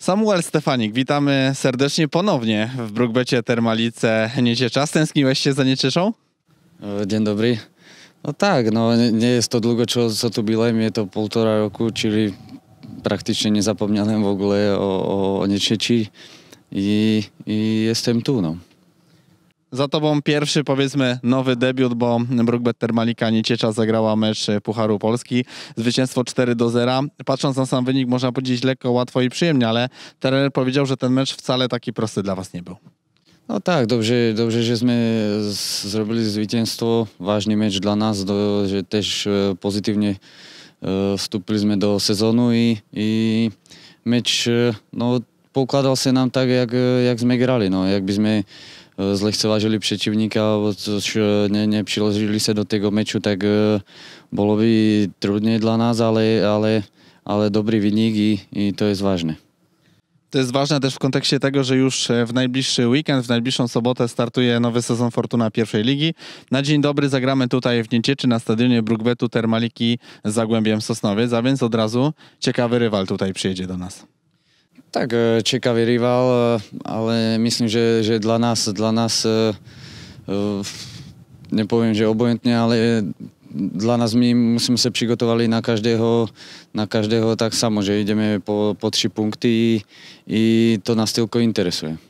Samuel Stefanik, witamy serdecznie ponownie w Brukbecie Termalice Nieciecza. Stęskniłeś się za Niecieczą? E, dzień dobry. No tak, no nie jest to długo co, co tu byłem, jest to półtora roku, czyli praktycznie nie zapomniałem w ogóle o, o, i, i jestem tu. No. Za tobą pierwszy, powiedzmy, nowy debiut, bo Brookbet Termalika Nieciecza zagrała mecz Pucharu Polski. Zwycięstwo 4 do 0. Patrząc na sam wynik, można powiedzieć lekko, łatwo i przyjemnie, ale trener powiedział, że ten mecz wcale taki prosty dla was nie był. No tak, dobrze, dobrze żeśmy zrobili zwycięstwo. Ważny mecz dla nas, do, że też e, pozytywnie e, wstąpiliśmy do sezonu i, i mecz e, no, pokładał się nam tak, jak, jak grali. No, jakbyśmy zlehcevážili przeciwnika, což nie nepřiložili se do tego meču, tak e, bylo by trudně dla nás, ale, ale, ale dobrý wynik i, i to jest ważne. To jest ważne też w kontekście tego, że już e, w najbliższy weekend, w najbliższą sobotę startuje nowy sezon Fortuna pierwszej ligi. Na dzień dobry zagramy tutaj w Niecieczy na stadionie Brugbetu Termaliki z Zagłębiem Sosnowiec, a więc od razu ciekawy rywal tutaj przyjedzie do nas. Tak e, čekavý rival, e, ale myslím, že, že dla nás, dla nás e, nepoviem, že obojentne, ale dla nás my musíme se přigotovali na každého, na každého tak samo, že ideme po, po tři punkty i, i to nás tylko interesuje.